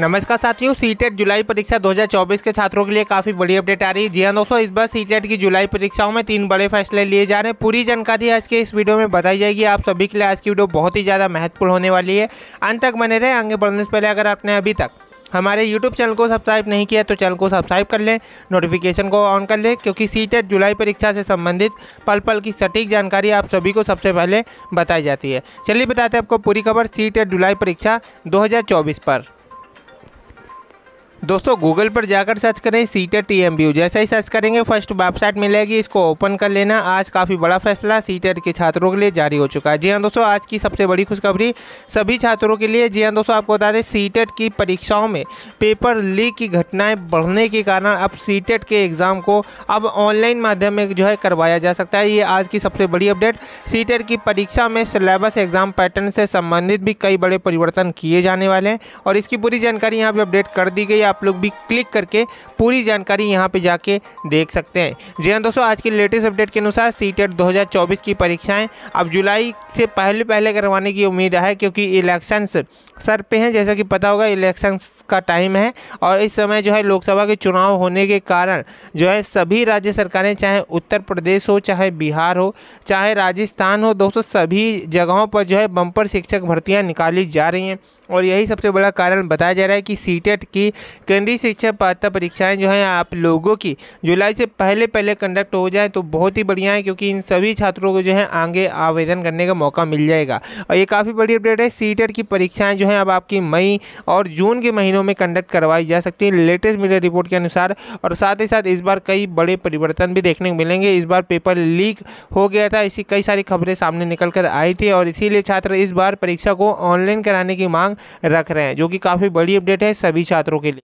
नमस्कार साथियों CTET e जुलाई परीक्षा 2024 के छात्रों के लिए काफ़ी बड़ी अपडेट आ रही है जी हाँ दोस्तों इस बार सीटेट e की जुलाई परीक्षाओं में तीन बड़े फैसले लिए जा रहे हैं पूरी जानकारी आज के इस वीडियो में बताई जाएगी आप सभी के लिए आज की वीडियो बहुत ही ज़्यादा महत्वपूर्ण होने वाली है अंत तक बने रहे आगे बढ़ने से पहले अगर आपने अभी तक हमारे यूट्यूब चैनल को सब्सक्राइब नहीं किया तो चैनल को सब्सक्राइब कर लें नोटिफिकेशन को ऑन कर लें क्योंकि सीटेट e जुलाई परीक्षा से संबंधित पल पल की सटीक जानकारी आप सभी को सबसे पहले बताई जाती है चलिए बताते हैं आपको पूरी खबर सीटेट जुलाई परीक्षा 2024 पर दोस्तों गूगल पर जाकर सर्च करें सीटेट टी एम बी जैसा ही सर्च करेंगे फर्स्ट वेबसाइट मिलेगी इसको ओपन कर लेना आज काफ़ी बड़ा फैसला टेट के छात्रों के लिए जारी हो चुका है जी हाँ दोस्तों आज की सबसे बड़ी खुशखबरी सभी छात्रों के लिए जी हाँ दोस्तों आपको बता दें सीटेट की परीक्षाओं में पेपर लीक की घटनाएँ बढ़ने के कारण अब सीटेट के एग्ज़ाम को अब ऑनलाइन माध्यम में जो है करवाया जा सकता है ये आज की सबसे बड़ी अपडेट सीटेट की परीक्षा में सिलेबस एग्ज़ाम पैटर्न से संबंधित भी कई बड़े परिवर्तन किए जाने वाले हैं और इसकी पूरी जानकारी यहाँ पर अपडेट कर दी गई आप आप लोग भी क्लिक करके पूरी जानकारी यहाँ पे जाके देख सकते हैं जी हाँ दोस्तों आज के लेटेस्ट अपडेट के अनुसार सी 2024 की परीक्षाएँ अब जुलाई से पहले पहले करवाने की उम्मीद है क्योंकि इलेक्शन सर पे हैं जैसा कि पता होगा इलेक्शन का टाइम है और इस समय जो है लोकसभा के चुनाव होने के कारण जो है सभी राज्य सरकारें चाहे उत्तर प्रदेश हो चाहे बिहार हो चाहे राजस्थान हो दोस्तों सभी जगहों पर जो है बम्पर शिक्षक भर्तियाँ निकाली जा रही हैं और यही सबसे बड़ा कारण बताया जा रहा है कि सीटेट e की केंद्रीय शिक्षा पात्रता परीक्षाएं जो हैं आप लोगों की जुलाई से पहले पहले कंडक्ट हो जाए तो बहुत ही बढ़िया है क्योंकि इन सभी छात्रों को जो है आगे आवेदन करने का मौका मिल जाएगा और ये काफ़ी बड़ी अपडेट है सीटेट e की परीक्षाएँ जो हैं अब आपकी मई और जून के महीनों में कंडक्ट करवाई जा सकती है लेटेस्ट मीडिया रिपोर्ट के अनुसार और साथ ही साथ इस बार कई बड़े परिवर्तन भी देखने को मिलेंगे इस बार पेपर लीक हो गया था इसी कई सारी खबरें सामने निकल कर आई थी और इसीलिए छात्र इस बार परीक्षा को ऑनलाइन कराने की मांग रख रहे हैं जो कि काफ़ी बड़ी अपडेट है सभी छात्रों के लिए